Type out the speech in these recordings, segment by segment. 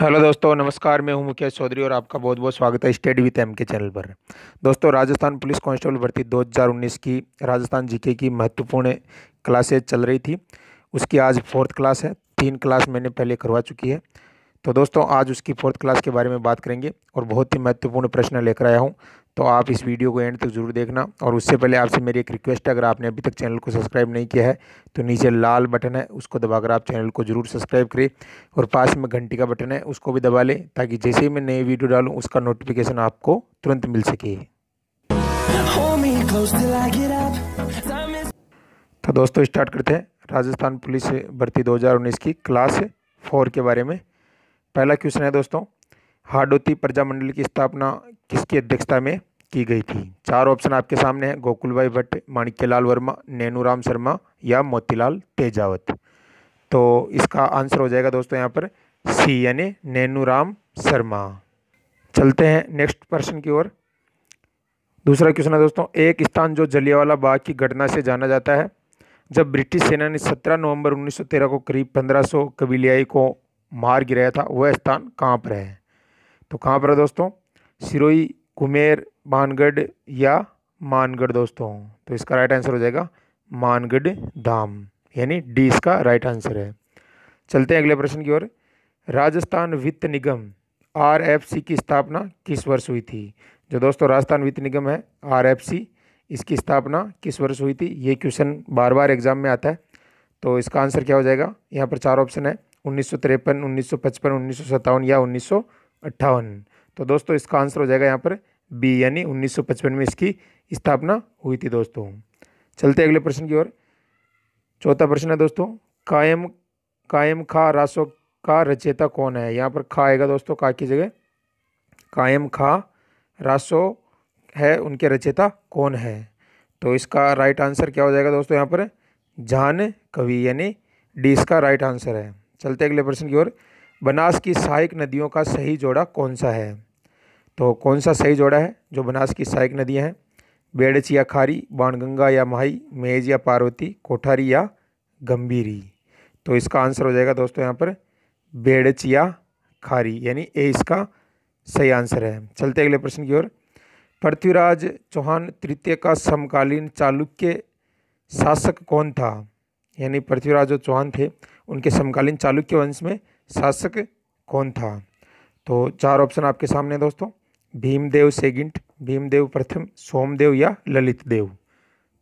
hello दोस्तों नमस्कार मैं हूं मुकेश चौधरी और आपका बहुत बहुत स्वागत है state with M K channel पर दोस्तों राजस्थान पुलिस कांस्टेबल भर्ती 2019 की राजस्थान जीके की महत्वपूर्ण क्लासेज चल रही थी उसकी आज फोर्थ क्लास है तीन क्लास मैंने पहले करवा चुकी है तो दोस्तों आज उसकी फोर्थ क्लास के बारे में बात करेंगे और बहुत ही महत्वपूर्ण प्रश्न लेकर आया हूँ तो आप इस वीडियो को एंड तक जरूर देखना और उससे पहले आपसे मेरी एक रिक्वेस्ट है अगर आपने अभी तक चैनल को सब्सक्राइब नहीं किया है तो नीचे लाल बटन है उसको दबाकर आप चैनल को जरूर सब्सक्राइब करें और पास में घंटी का बटन है उसको भी दबा लें ताकि जैसे ही मैं नई वीडियो डालूँ उसका नोटिफिकेशन आपको तुरंत मिल सके तो दोस्तों स्टार्ट करते हैं राजस्थान पुलिस भर्ती 2019 की क्लास फोर के बारे में पहला क्वेश्चन है दोस्तों हाडोती प्रजा मंडल की स्थापना किसकी अध्यक्षता में की गई थी चार ऑप्शन आपके सामने हैं गोकुल भाई भट्ट माणिक्यलाल वर्मा नैनूराम शर्मा या मोतीलाल तेजावत तो इसका आंसर हो जाएगा दोस्तों यहाँ पर सी यानी नैनूराम शर्मा चलते हैं नेक्स्ट पर्सन की ओर दूसरा क्वेश्चन है दोस्तों एक स्थान जो जलियावाला बाग की घटना से जाना जाता है जब ब्रिटिश सेना ने 17 नवंबर 1913 को करीब 1500 कबीलियाई को मार गिराया था वह स्थान कहाँ पर है तो कहाँ पर है दोस्तों सिरोई कुमेर मानगढ़ या मानगढ़ दोस्तों तो इसका राइट आंसर हो जाएगा मानगढ़ धाम यानी डी इसका राइट आंसर है चलते हैं अगले प्रश्न की ओर राजस्थान वित्त निगम आर की स्थापना किस वर्ष हुई थी जो दोस्तों राजस्थान वित्त निगम है आर इसकी स्थापना किस वर्ष हुई थी ये क्वेश्चन बार बार एग्जाम में आता है तो इसका आंसर क्या हो जाएगा यहाँ पर चार ऑप्शन है उन्नीस सौ तिरपन उन्नीस सौ पचपन उन्नीस सौ सत्तावन या उन्नीस सौ अट्ठावन तो दोस्तों इसका आंसर हो जाएगा यहाँ पर बी यानी 1955 में इसकी स्थापना हुई थी दोस्तों चलते अगले प्रश्न की ओर चौथा प्रश्न है दोस्तों कायम कायम खा रासो का रचयिता कौन है यहाँ पर खा आएगा दोस्तों का की जगह कायम खा रासो है उनके रचयिता कौन है तो इसका राइट आंसर क्या हो जाएगा दोस्तों यहाँ पर जान कवि यानी डी इसका राइट आंसर है चलते अगले प्रश्न की ओर बनास की सहायक नदियों का सही जोड़ा कौन सा है तो कौन सा सही जोड़ा है जो बनास की सहायक नदियाँ हैं बेड़च या खारी बाणगंगा या माही मेज या पार्वती कोठारी या गंभीरी तो इसका आंसर हो जाएगा दोस्तों यहाँ पर बेड़च या खारी यानी ए इसका सही आंसर है चलते अगले प्रश्न की ओर पृथ्वीराज चौहान तृतीय का समकालीन चालुक्य शासक कौन था यानी पृथ्वीराज जो चौहान थे उनके समकालीन चालुक्य वंश में शासक कौन था तो चार ऑप्शन आपके सामने दोस्तों भीमदेव सेगिंट भीमदेव प्रथम सोमदेव या ललित देव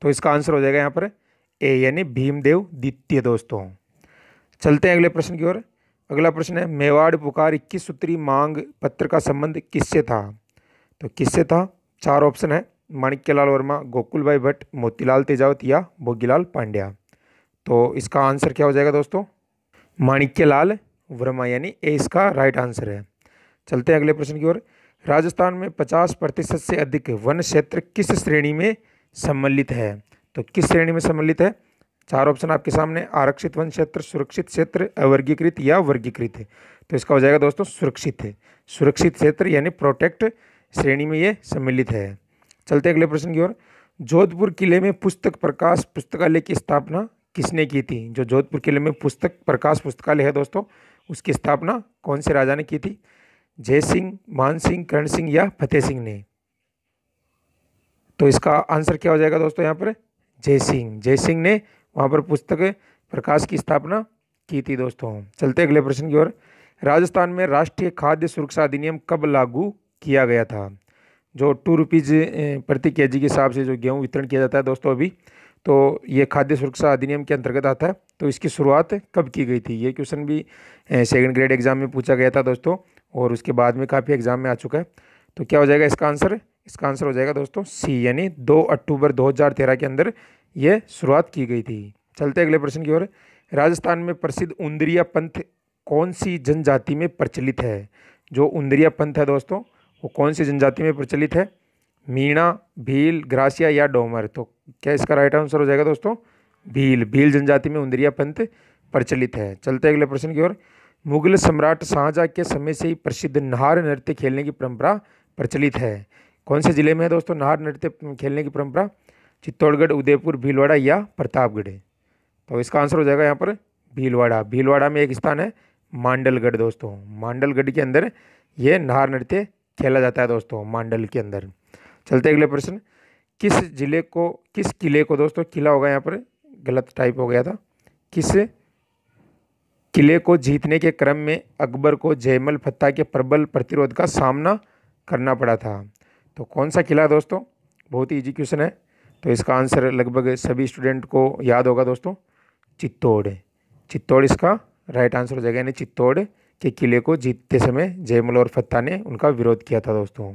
तो इसका आंसर हो जाएगा यहाँ पर ए यानी भीमदेव द्वितीय दोस्तों चलते हैं अगले प्रश्न की ओर अगला प्रश्न है मेवाड़ पुकार इक्कीस सूत्री मांग पत्र का संबंध किससे था तो किससे था चार ऑप्शन है माणिक्यलाल वर्मा गोकुल भाई भट्ट मोतीलाल तेजावत या बोगीलाल पांड्या तो इसका आंसर क्या हो जाएगा दोस्तों माणिक्यलाल वर्मा यानी ए इसका राइट आंसर है चलते हैं अगले प्रश्न की ओर राजस्थान में पचास प्रतिशत से अधिक वन क्षेत्र किस श्रेणी में सम्मिलित है तो किस श्रेणी में सम्मिलित है चार ऑप्शन आपके सामने आरक्षित वन क्षेत्र सुरक्षित क्षेत्र अवर्गीकृत या वर्गीकृत है तो इसका हो जाएगा दोस्तों सुरक्षित है सुरक्षित क्षेत्र यानी प्रोटेक्ट श्रेणी में ये सम्मिलित है चलते अगले प्रश्न की ओर जोधपुर किले में पुस्तक प्रकाश पुस्तकालय की स्थापना किसने की थी जो जोधपुर किले में पुस्तक प्रकाश पुस्तकालय है दोस्तों उसकी स्थापना कौन से राजा ने की थी जय सिंह मान सिंह करण सिंह या फतेह सिंह ने तो इसका आंसर क्या हो जाएगा दोस्तों यहाँ पर जय सिंह जय सिंह ने वहाँ पर पुस्तक प्रकाश की स्थापना की थी दोस्तों चलते अगले प्रश्न की ओर राजस्थान में राष्ट्रीय खाद्य सुरक्षा अधिनियम कब लागू किया गया था जो टू रुपीज़ प्रति के जी के हिसाब से जो गेहूँ वितरण किया जाता है दोस्तों अभी तो ये खाद्य सुरक्षा अधिनियम के अंतर्गत आता है तो इसकी शुरुआत कब की गई थी ये क्वेश्चन भी सेकेंड ग्रेड एग्ज़ाम में पूछा गया था दोस्तों और उसके बाद में काफ़ी एग्ज़ाम में आ चुका है तो क्या हो जाएगा इसका आंसर इसका आंसर हो जाएगा दोस्तों सी यानी दो अक्टूबर दो के अंदर ये शुरुआत की गई थी चलते अगले प्रश्न की ओर राजस्थान में प्रसिद्ध उन्द्रिया पंथ कौन सी जनजाति में प्रचलित है जो उन्द्रिया पंथ है दोस्तों वो कौन सी जनजाति में प्रचलित है मीणा भील ग्रासिया या डोमर तो क्या इसका राइट आंसर हो जाएगा दोस्तों भील भील जनजाति में उंदरिया पंथ प्रचलित है चलते अगले प्रश्न की ओर मुगल सम्राट शाहजहाँ के समय से ही प्रसिद्ध नहार नृत्य खेलने की परंपरा प्रचलित है कौन से ज़िले में है दोस्तों नहार नृत्य खेलने की परंपरा चित्तौड़गढ़ उदयपुर भीलवाड़ा या प्रतापगढ़ तो इसका आंसर हो जाएगा यहाँ पर भीलवाड़ा भीलवाड़ा में एक स्थान है मांडलगढ़ दोस्तों मांडलगढ़ के अंदर ये नहार नृत्य खेला जाता है दोस्तों मांडल के अंदर चलते अगले प्रश्न किस जिले को किस किले को दोस्तों किला होगा यहाँ पर गलत टाइप हो गया था किस किले को जीतने के क्रम में अकबर को जयमल फत्ता के प्रबल प्रतिरोध का सामना करना पड़ा था तो कौन सा किला दोस्तों बहुत ही इजी क्वेश्चन है तो इसका आंसर लगभग सभी स्टूडेंट को याद होगा दोस्तों चित्तौड़ चित्तौड़ इसका राइट आंसर हो जाएगा यानी चित्तौड़ के किले को जीतते समय जयमल और फत्ता ने उनका विरोध किया था दोस्तों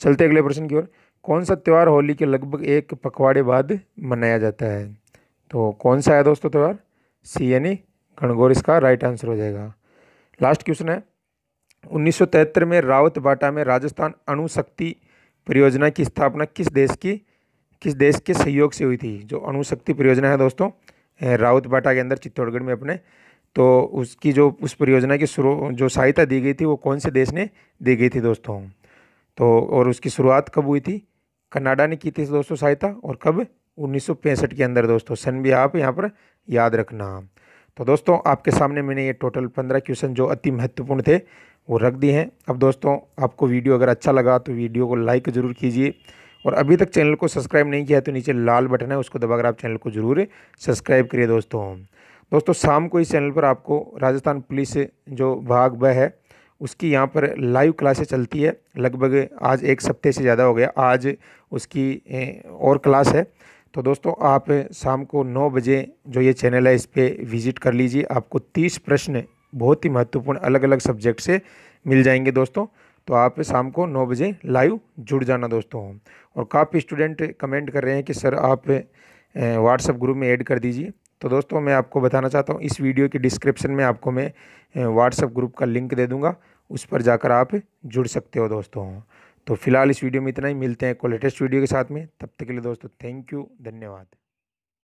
चलते अगले प्रश्न की ओर कौन सा त्यौहार होली के लगभग एक पखवाड़े बाद मनाया जाता है तो कौन सा है दोस्तों त्यौहार सी यानी गणगौर इसका राइट आंसर हो जाएगा लास्ट क्वेश्चन है तिहत्तर में रावत बाटा में राजस्थान अणुशक्ति परियोजना की स्थापना किस देश की किस देश के सहयोग से हुई थी जो अणुशक्ति परियोजना है दोस्तों रावत बाटा के अंदर चित्तौड़गढ़ में अपने तो उसकी जो उस परियोजना की शुरू जो सहायता दी गई थी वो कौन से देश ने दी गई थी दोस्तों तो और उसकी शुरुआत कब हुई थी कनाडा ने की थी दोस्तों सहायता और कब उन्नीस के अंदर दोस्तों सन भी आप यहाँ पर याद रखना तो दोस्तों आपके सामने मैंने ये टोटल पंद्रह क्वेश्चन जो अति महत्वपूर्ण थे वो रख दिए हैं अब दोस्तों आपको वीडियो अगर अच्छा लगा तो वीडियो को लाइक ज़रूर कीजिए और अभी तक चैनल को सब्सक्राइब नहीं किया है तो नीचे लाल बटन है उसको दबाकर आप चैनल को ज़रूर सब्सक्राइब करिए दोस्तों दोस्तों शाम को इस चैनल पर आपको राजस्थान पुलिस जो भाग ब है उसकी यहाँ पर लाइव क्लासें चलती है लगभग आज एक सप्ते से ज़्यादा हो गया आज उसकी और क्लास है तो दोस्तों आप शाम को नौ बजे जो ये चैनल है इस पर विज़िट कर लीजिए आपको तीस प्रश्न बहुत ही महत्वपूर्ण अलग अलग सब्जेक्ट से मिल जाएंगे दोस्तों तो आप शाम को नौ बजे लाइव जुड़ जाना दोस्तों और काफ़ी स्टूडेंट कमेंट कर रहे हैं कि सर आप व्हाट्सअप ग्रुप में ऐड कर दीजिए तो दोस्तों मैं आपको बताना चाहता हूँ इस वीडियो के डिस्क्रिप्शन में आपको मैं व्हाट्सअप ग्रुप का लिंक दे दूँगा उस पर जाकर आप जुड़ सकते हो दोस्तों तो फिलहाल इस वीडियो में इतना ही मिलते हैं एक लेटेस्ट वीडियो के साथ में तब तक के लिए दोस्तों थैंक यू धन्यवाद